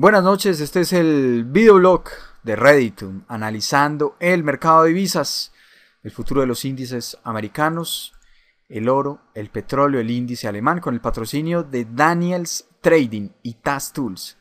Buenas noches, este es el videoblog de Redditum, analizando el mercado de divisas, el futuro de los índices americanos, el oro, el petróleo, el índice alemán, con el patrocinio de Daniels Trading y Task Tools.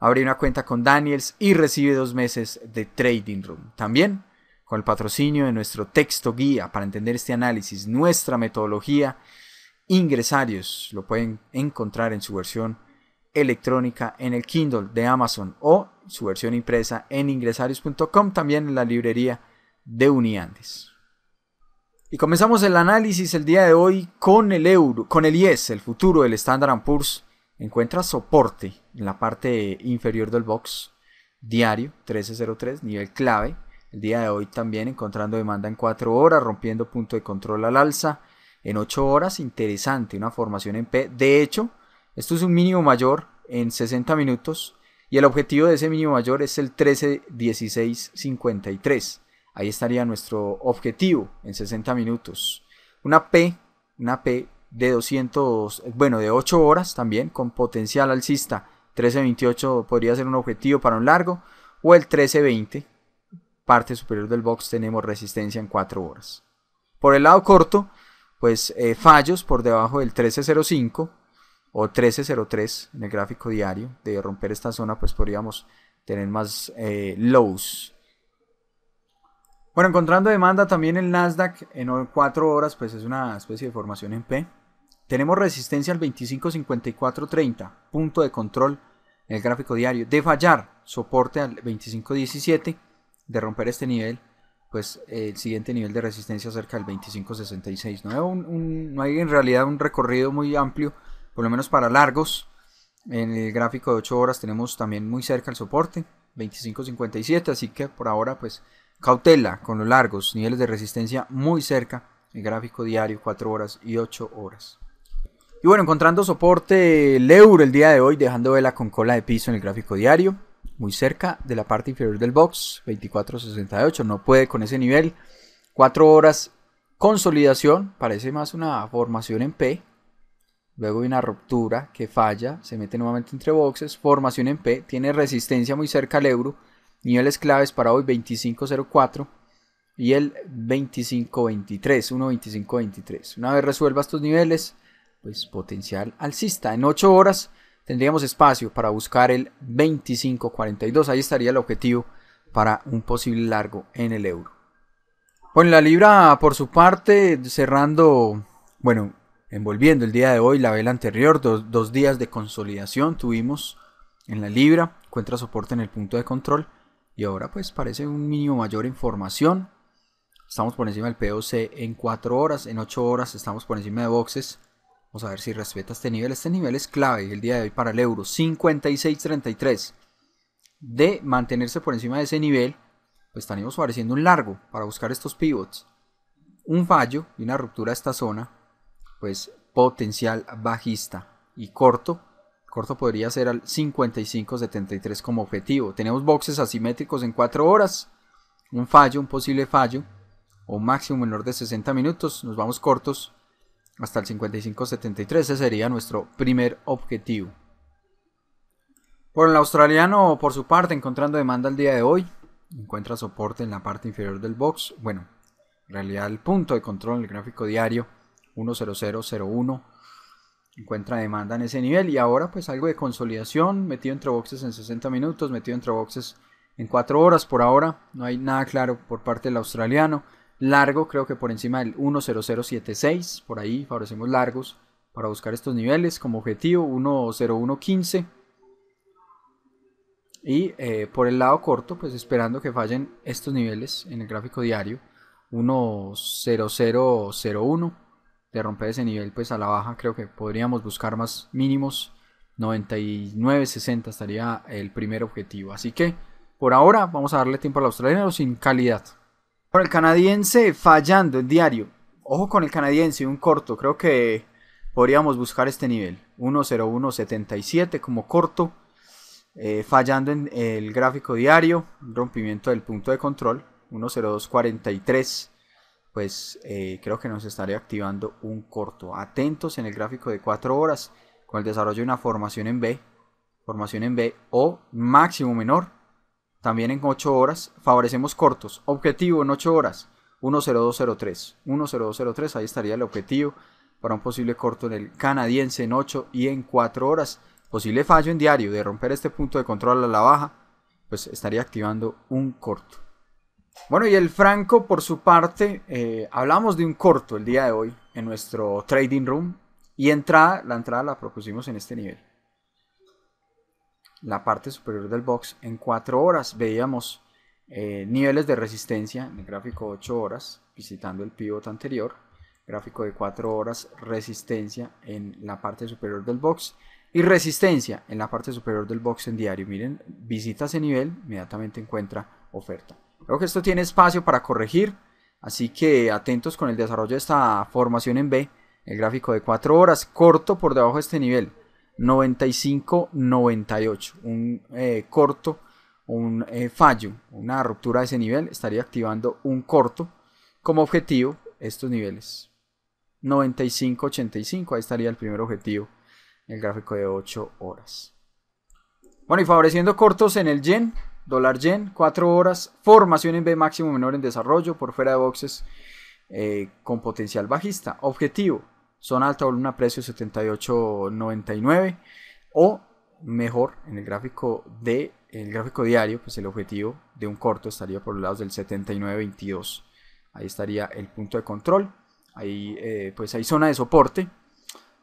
Abre una cuenta con Daniels y recibe dos meses de Trading Room. También con el patrocinio de nuestro texto guía para entender este análisis, nuestra metodología, ingresarios, lo pueden encontrar en su versión electrónica en el Kindle de Amazon o su versión impresa en ingresarios.com, también en la librería de Uniandes. Y comenzamos el análisis el día de hoy con el euro, con el IES, el futuro del Standard Poor's. Encuentra soporte en la parte inferior del box diario 1303, nivel clave. El día de hoy también encontrando demanda en 4 horas, rompiendo punto de control al alza. En 8 horas, interesante, una formación en P. De hecho, esto es un mínimo mayor en 60 minutos y el objetivo de ese mínimo mayor es el 13.16.53 Ahí estaría nuestro objetivo en 60 minutos. Una P, una P de 200, bueno, de 8 horas también con potencial alcista. 13.28 podría ser un objetivo para un largo o el 13.20, parte superior del box tenemos resistencia en 4 horas. Por el lado corto, pues eh, fallos por debajo del 1305 o 1303 en el gráfico diario de romper esta zona, pues podríamos tener más eh, lows. Bueno, encontrando demanda también el Nasdaq en 4 horas, pues es una especie de formación en P. Tenemos resistencia al 25.54.30, punto de control en el gráfico diario. De fallar, soporte al 25.17, de romper este nivel, pues eh, el siguiente nivel de resistencia cerca del 25.66. no hay en realidad un recorrido muy amplio por lo menos para largos. En el gráfico de 8 horas tenemos también muy cerca el soporte, 25.57, así que por ahora pues cautela con los largos, niveles de resistencia muy cerca, el gráfico diario 4 horas y 8 horas. Y bueno, encontrando soporte el euro el día de hoy, dejando vela con cola de piso en el gráfico diario, muy cerca de la parte inferior del box, 24.68, no puede con ese nivel, 4 horas consolidación, parece más una formación en P, Luego hay una ruptura que falla, se mete nuevamente entre boxes, formación en P, tiene resistencia muy cerca al euro, niveles claves para hoy 2504 y el 2523, 1.2523. Una vez resuelva estos niveles, pues potencial alcista. En 8 horas tendríamos espacio para buscar el 2542. Ahí estaría el objetivo para un posible largo en el euro. Bueno, la libra por su parte cerrando, bueno, envolviendo el día de hoy la vela anterior. Dos, días de consolidación tuvimos en la libra, encuentra soporte en el punto de control y ahora pues parece un mínimo mayor información Estamos por encima del POC en 4 horas, en 8 horas estamos por encima de boxes. Vamos a ver si respeta este nivel. Este nivel es clave el día de hoy para el euro. 56.33. De mantenerse por encima de ese nivel, pues estaremos favoreciendo un largo para buscar estos pivots. Un fallo y una ruptura de esta zona pues potencial bajista y corto. Corto podría ser al 55.73 como objetivo. Tenemos boxes asimétricos en 4 horas, un fallo, un posible fallo, o máximo menor de 60 minutos. Nos vamos cortos hasta el 55.73 Ese sería nuestro primer objetivo. Por el australiano, por su parte, encontrando demanda el día de hoy, encuentra soporte en la parte inferior del box. Bueno, en realidad el punto de control en el gráfico diario 10001. Encuentra demanda en ese nivel y ahora pues algo de consolidación, metido entre boxes en 60 minutos, metido entre boxes en 4 horas por ahora, no hay nada claro por parte del australiano. Largo creo que por encima del 10076, por ahí favorecemos largos para buscar estos niveles como objetivo 10115. Y eh, por el lado corto, pues esperando que fallen estos niveles en el gráfico diario 10001 de romper ese nivel pues a la baja, creo que podríamos buscar más mínimos. 99-60 estaría el primer objetivo. Así que por ahora vamos a darle tiempo a al australiano sin calidad. Por el canadiense fallando en diario. Ojo con el canadiense, un corto. Creo que podríamos buscar este nivel. 10177 como corto. Eh, fallando en el gráfico diario. Rompimiento del punto de control. 10243 pues eh, creo que nos estaría activando un corto. Atentos en el gráfico de 4 horas con el desarrollo de una formación en B, formación en B o máximo menor. También en 8 horas favorecemos cortos. Objetivo en 8 horas 10203. 10203, ahí estaría el objetivo para un posible corto en el canadiense en 8 y en 4 horas. Posible fallo en diario de romper este punto de control a la baja, pues estaría activando un corto. Bueno, y el Franco, por su parte, eh, hablamos de un corto el día de hoy en nuestro trading room. Y entrada, la entrada la propusimos en este nivel. La parte superior del box en 4 horas. Veíamos eh, niveles de resistencia en el gráfico 8 horas, visitando el pivot anterior. Gráfico de 4 horas, resistencia en la parte superior del box y resistencia en la parte superior del box en diario. Miren, visita ese nivel, inmediatamente encuentra oferta. Creo que esto tiene espacio para corregir, así que atentos con el desarrollo de esta formación en B. El gráfico de 4 horas, corto por debajo de este nivel, 95-98. Un eh, corto, un eh, fallo, una ruptura de ese nivel estaría activando un corto como objetivo estos niveles. 95-85, ahí estaría el primer objetivo, el gráfico de 8 horas. Bueno, y favoreciendo cortos en el yen, dólar yen, 4 horas, formación en B máximo menor en desarrollo por fuera de boxes eh, con potencial bajista. Objetivo, zona alta volumen precio 78.99 o mejor en el gráfico de el gráfico diario, pues el objetivo de un corto estaría por los lados del 79.22. Ahí estaría el punto de control. Ahí eh, pues hay zona de soporte.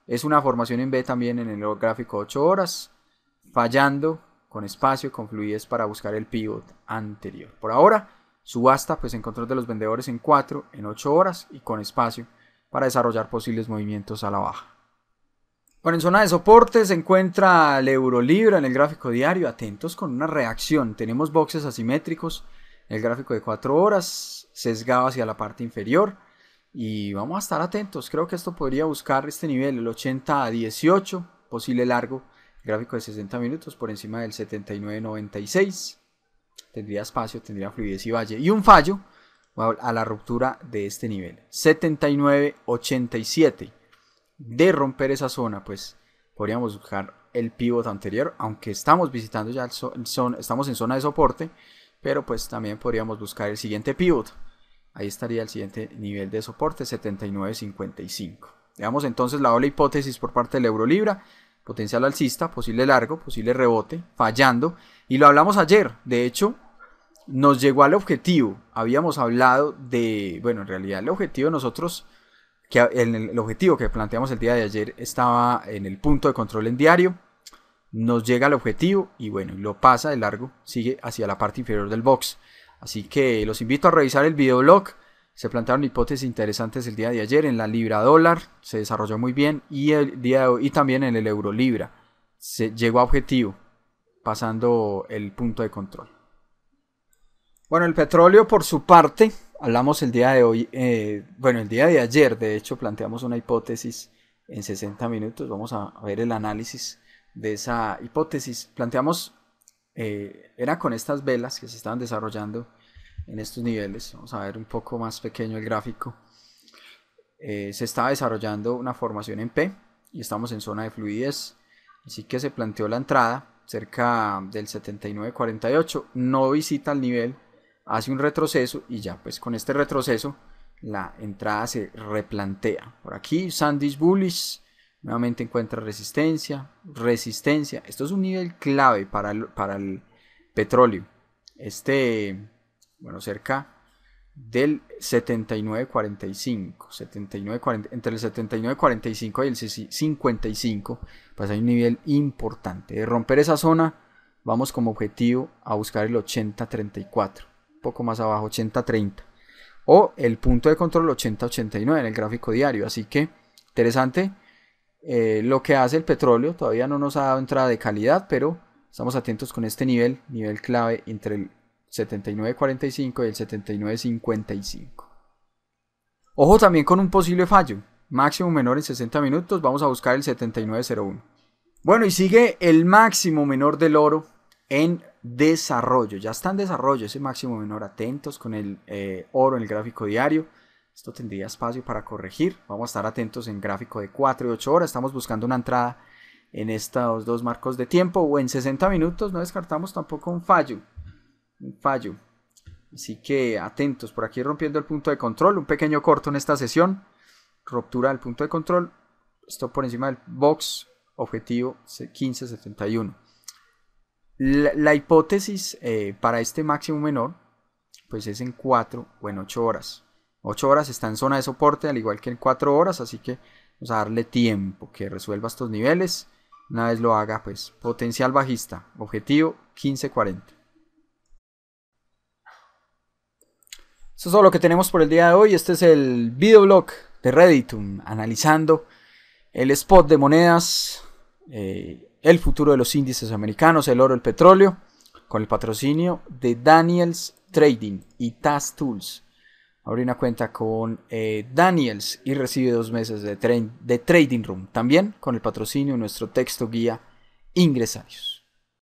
Es una formación en B también en el gráfico 8 horas, fallando con espacio, con fluidez para buscar el pivot anterior. Por ahora, subasta pues en control de los vendedores en 4, en 8 horas y con espacio para desarrollar posibles movimientos a la baja. Bueno, en zona de soporte se encuentra el euro libra en el gráfico diario, atentos con una reacción. Tenemos boxes asimétricos, el gráfico de 4 horas, sesgado hacia la parte inferior y vamos a estar atentos. Creo que esto podría buscar este nivel, el 80 a 18, posible largo gráfico de 60 minutos por encima del 79.96. Tendría espacio, tendría fluidez y valle. Y un fallo a la ruptura de este nivel. 79.87. De romper esa zona, pues podríamos buscar el pívot anterior, aunque estamos visitando ya el, son estamos en zona de soporte, pero pues también podríamos buscar el siguiente pivot. Ahí estaría el siguiente nivel de soporte, 79.55. Veamos entonces la doble hipótesis por parte del Libra potencial alcista, posible largo, posible rebote, fallando. Y lo hablamos ayer, de hecho, nos llegó al objetivo. Habíamos hablado de, bueno, en realidad el objetivo nosotros, que el, el objetivo que planteamos el día de ayer estaba en el punto de control en diario. Nos llega al objetivo y bueno, lo pasa de largo, sigue hacia la parte inferior del box. Así que los invito a revisar el videoblog se plantearon hipótesis interesantes el día de ayer. En la libra dólar se desarrolló muy bien y, el día hoy, y también en el euro libra. Se llegó a objetivo, pasando el punto de control. Bueno, el petróleo por su parte, hablamos el día de hoy, eh, bueno, el día de ayer, de hecho, planteamos una hipótesis en 60 minutos. Vamos a ver el análisis de esa hipótesis. Planteamos, eh, era con estas velas que se estaban desarrollando en estos niveles, vamos a ver un poco más pequeño el gráfico, eh, se está desarrollando una formación en P y estamos en zona de fluidez, así que se planteó la entrada cerca del 79.48, no visita el nivel, hace un retroceso y ya pues con este retroceso la entrada se replantea. Por aquí Sandy's Bullish, nuevamente encuentra resistencia, resistencia, esto es un nivel clave para el, para el petróleo, este bueno, cerca del 79-45, 79, entre el 79-45 y el 55, pues hay un nivel importante. De romper esa zona, vamos como objetivo a buscar el 80-34, un poco más abajo, 80-30, o el punto de control 80-89 en el gráfico diario. Así que, interesante eh, lo que hace el petróleo, todavía no nos ha dado entrada de calidad, pero estamos atentos con este nivel, nivel clave entre el 7945 y el 7955. Ojo también con un posible fallo, máximo menor en 60 minutos, vamos a buscar el 7901. Bueno, y sigue el máximo menor del oro en desarrollo, ya está en desarrollo ese máximo menor, atentos con el eh, oro en el gráfico diario. Esto tendría espacio para corregir. Vamos a estar atentos en gráfico de 4 y 8 horas. Estamos buscando una entrada en estos dos marcos de tiempo o en 60 minutos. No descartamos tampoco un fallo un fallo. Así que atentos, por aquí rompiendo el punto de control, un pequeño corto en esta sesión, ruptura del punto de control, esto por encima del box, objetivo 1571. La, hipótesis eh, para este máximo menor, pues es en 4 o en 8 horas. 8 horas está en zona de soporte, al igual que en 4 horas, así que vamos a darle tiempo que resuelva estos niveles. Una vez lo haga, pues potencial bajista, objetivo 1540. Eso es todo lo que tenemos por el día de hoy. Este es el videoblog de Redditum, analizando el spot de monedas, eh, el futuro de los índices americanos, el oro, el petróleo, con el patrocinio de Daniels Trading y Task Tools. Abre una cuenta con eh, Daniels y recibe dos meses de, de Trading Room, también con el patrocinio de nuestro texto guía Ingresarios.